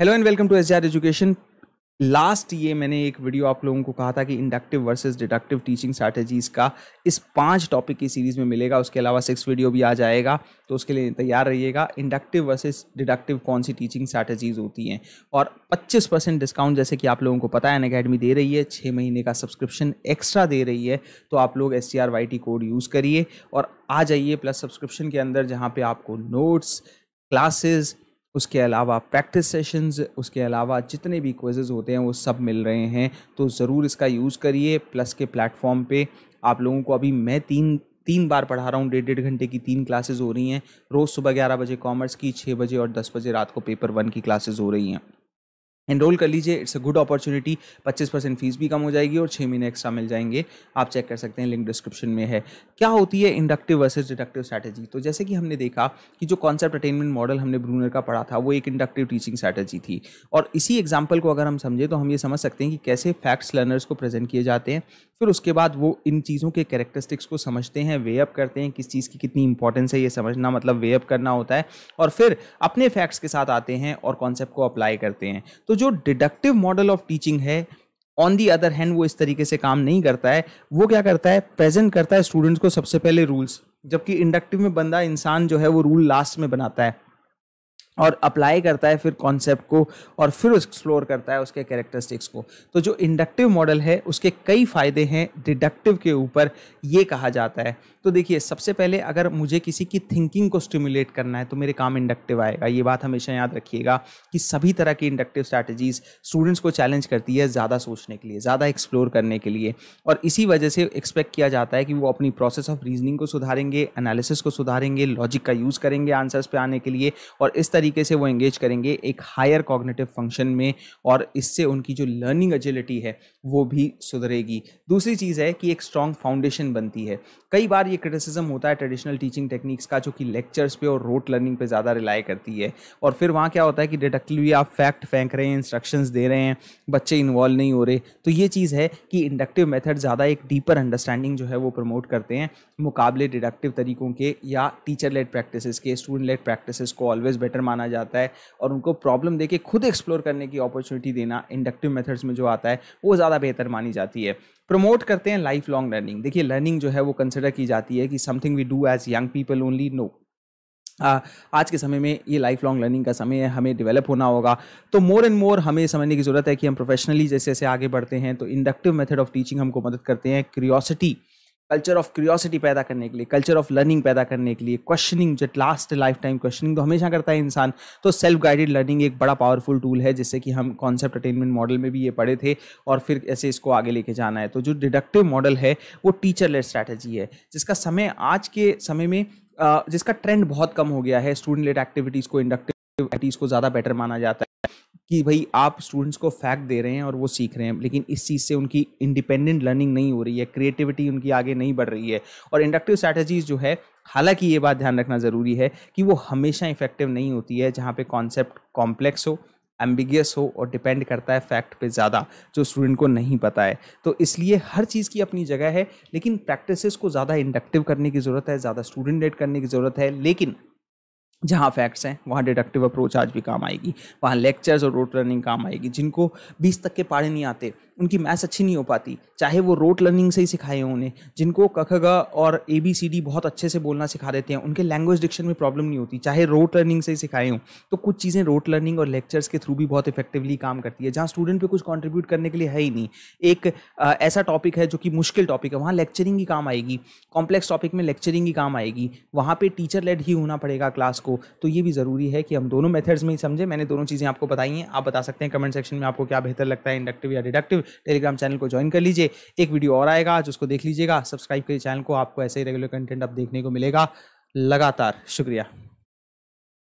hello and welcome to S education last ये मैंने एक वीडियो आप लोगों को कहा था कि inductive versus deductive teaching strategies का इस पांच टॉपिक की सीरीज में मिलेगा उसके अलावा सिक्स वीडियो भी आ जाएगा तो उसके लिए तैयार रहिएगा इंडक्टिव वर्सेस डिडक्टिव कौन सी टीचिंग स्ट्रैटेजीज होती हैं और 25 परसेंट डिस्काउंट जैसे कि आप लोगों को पता है अन अकेडमी दे रही है छः महीने का सब्सक्रिप्शन एक्स्ट्रा दे रही है तो आप लोग एस कोड यूज़ करिए और आ जाइए प्लस सब्सक्रिप्शन के अंदर जहाँ पर आपको नोट्स क्लासेज़ उसके अलावा प्रैक्टिस सेशंस उसके अलावा जितने भी क्विजेज़ होते हैं वो सब मिल रहे हैं तो ज़रूर इसका यूज़ करिए प्लस के प्लेटफॉर्म पे आप लोगों को अभी मैं तीन तीन बार पढ़ा रहा हूँ डेढ़ डेढ़ घंटे की तीन क्लासेज़ हो रही हैं रोज़ सुबह ग्यारह बजे कॉमर्स की छः बजे और दस बजे रात को पेपर वन की क्लासेज़ हो रही हैं एनरोल कर लीजिए it's a good opportunity 25 percent fees भी कम हो जाएगी और छः महीने एक्स्ट्रा मिल जाएंगे आप चेक कर सकते हैं लिंक डिस्क्रिप्शन में है क्या होती है इंडक्टिव वर्सेज डिडक्टिव स्ट्रैटेजी तो जैसे कि हमने देखा कि जो कॉन्सेप्ट अटेनमेंट मॉडल हमने ब्रूनर का पढ़ा था वो एक इंडक्टिव टीचिंग स्ट्रैटेजी थी और इसी एग्जाम्पल को अगर हम समझें तो हम ये समझ सकते हैं कि कैसे फैक्ट्स लर्नर्स को प्रेजेंट किए जाते हैं फिर उसके बाद वो इन चीज़ों के कैरेक्टरिस्टिक्स को समझते हैं वे अप करते हैं किस चीज़ की कितनी इंपॉर्टेंस है ये समझना मतलब वे अप करना होता है और फिर अपने फैक्ट्स के साथ आते हैं और कॉन्सेप्ट को अप्लाई करते हैं तो जो डिडक्टिव मॉडल ऑफ टीचिंग है ऑन दी अदर हैंड वो इस तरीके से काम नहीं करता है वो क्या करता है प्रेजेंट करता है स्टूडेंट्स को सबसे पहले रूल्स जबकि इंडक्टिव में बंदा इंसान जो है वो रूल लास्ट में बनाता है और अप्लाई करता है फिर कॉन्सेप्ट को और फिर एक्सप्लोर करता है उसके कैरेक्टरिस्टिक्स को तो जो इंडक्टिव मॉडल है उसके कई फ़ायदे हैं डिडक्टिव के ऊपर ये कहा जाता है तो देखिए सबसे पहले अगर मुझे किसी की थिंकिंग को स्टिमुलेट करना है तो मेरे काम इंडक्टिव आएगा ये बात हमेशा याद रखिएगा कि सभी तरह की इंडक्टिव स्ट्रैटेजीज स्टूडेंट्स को चैलेंज करती है ज़्यादा सोचने के लिए ज़्यादा एक्सप्लोर करने के लिए और इसी वजह से एक्सपेक्ट किया जाता है कि वो अपनी प्रोसेस ऑफ रीजनिंग को सुधारेंगे एनालिसिस को सुधारेंगे लॉजिक का यूज़ करेंगे आंसर्स पे आने के लिए और इस तरीके तरीके से वो एंगेज करेंगे एक हायर कॉग्नेटिव फंक्शन में और इससे उनकी जो लर्निंग एजिलिटी है वो भी सुधरेगी दूसरी चीज़ है कि एक स्ट्रॉन्ग फाउंडेशन बनती है कई बार ये क्रिटिसिज्म होता है ट्रेडिशनल टीचिंग टेक्निक्स का जो कि लेक्चर्स पे और रोट लर्निंग पे ज़्यादा रिलाई करती है और फिर वहाँ क्या होता है कि डिडक्टिवली आप फैक्ट फेंक रहे हैं इंस्ट्रक्शन दे रहे हैं बच्चे इन्वॉल्व नहीं हो रहे तो ये चीज़ है कि इंडक्टिव मेथड ज़्यादा एक डीपर अंडरस्टैंडिंग जो है वो प्रमोट करते हैं मुकाबले डिडक्टिव तरीकों के या टीचर लेड प्रैक्टिस के स्टूडेंट लेड प्रैक्टिस को ऑलवेज बेटर माना माना जाता है और उनको प्रॉब्लम देके खुद एक्सप्लोर करने की अपॉर्चुनिटी देना इंडक्टिव मेथड्स में जो आता है वो ज़्यादा बेहतर मानी जाती है प्रमोट करते हैं लाइफ लॉन्ग लर्निंग देखिए लर्निंग जो है वो कंसिडर की जाती है कि something we do as young people only no ah, आज के समय में ये लाइफ लॉन्ग लर्निंग का समय है हमें डेवलप होना होगा तो मोर एंड मोर हमें समझने की ज़रूरत है कि हम प्रोफेशनली जैसे जैसे आगे बढ़ते हैं तो इंडक्टिव मेथड ऑफ टीचिंग हमको मदद करते हैं क्रियोसिटी कल्चर ऑफ क्यूरियोसिटी पैदा करने के लिए कल्चर ऑफ लर्निंग पैदा करने के लिए क्वेश्चनिंग जो लास्ट लाइफ टाइम क्वेश्चनिंग तो हमेशा करता है इंसान तो सेल्फ गाइडेड लर्निंग एक बड़ा पावरफुल टूल है जिससे कि हम कॉन्सेप्ट अटेनमेंट मॉडल में भी ये पढ़े थे और फिर ऐसे इसको आगे लेके जाना है तो जो डिडक्टिव मॉडल है वो टीचर लेड स्ट्रैटेजी है जिसका समय आज के समय में जिसका ट्रेंड बहुत कम हो गया है स्टूडेंट लेड एक्टिविटीज़ को इंडक्टिव एक्टिविटीज़ को ज़्यादा बेटर माना जाता है कि भाई आप स्टूडेंट्स को फैक्ट दे रहे हैं और वो सीख रहे हैं लेकिन इस चीज़ से उनकी इंडिपेंडेंट लर्निंग नहीं हो रही है क्रिएटिविटी उनकी आगे नहीं बढ़ रही है और इंडक्टिव स्ट्रैटेजीज जो है हालांकि ये बात ध्यान रखना ज़रूरी है कि वो हमेशा इफेक्टिव नहीं होती है जहाँ पे कॉन्सेप्ट कॉम्प्लेक्स हो एम्बिगियस हो और डिपेंड करता है फैक्ट पे ज़्यादा जो स्टूडेंट को नहीं पता है तो इसलिए हर चीज़ की अपनी जगह है लेकिन प्रैक्टिसेस को ज़्यादा इंडक्टिव करने की ज़रूरत है ज़्यादा स्टूडेंट रेट करने की ज़रूरत है लेकिन जहाँ फैक्ट्स हैं वहाँ डिडक्टिव अप्रोच आज भी काम आएगी वहाँ लेक्चर्स और रोट लर्निंग काम आएगी जिनको बीस तक के पाड़े नहीं आते उनकी मैथ्स अच्छी नहीं हो पाती चाहे वो रोट लर्निंग से ही सिखाए हों उन्हें जिनको कखगा और ए बी सी डी बहुत अच्छे से बोलना सिखा देते हैं उनके लैंग्वेज डिक्शन में प्रॉब्लम नहीं होती चाहे रोट लर्निंग से ही सिखाए हों तो कुछ चीज़ें रोट लर्निंग और लेक्चर्स के थ्रू भी बहुत इफेक्टिवली काम करती है जहाँ स्टूडेंट पे कुछ कॉन्ट्रीब्यूट करने के लिए है ही नहीं एक आ, ऐसा टॉपिक है जो कि मुश्किल टॉपिक है वहाँ लेक्चरिंग ही काम आएगी कॉम्प्लेक्स टॉपिक में लेक्चरिंग ही काम आएगी वहाँ पर टीचर लेड ही होना पड़ेगा क्लास को को तो ये भी ज़रूरी है कि हम दोनों मेथड्स में ही समझें मैंने दोनों चीज़ें आपको बताई हैं आप बता सकते हैं कमेंट सेक्शन में आपको क्या बेहतर लगता है इंडक्टिव या डिडक्टिव टेलीग्राम चैनल को ज्वाइन कर लीजिए एक वीडियो और आएगा आज उसको देख लीजिएगा सब्सक्राइब करिए चैनल को आपको ऐसे ही रेगुलर कंटेंट अब देखने को मिलेगा लगातार शुक्रिया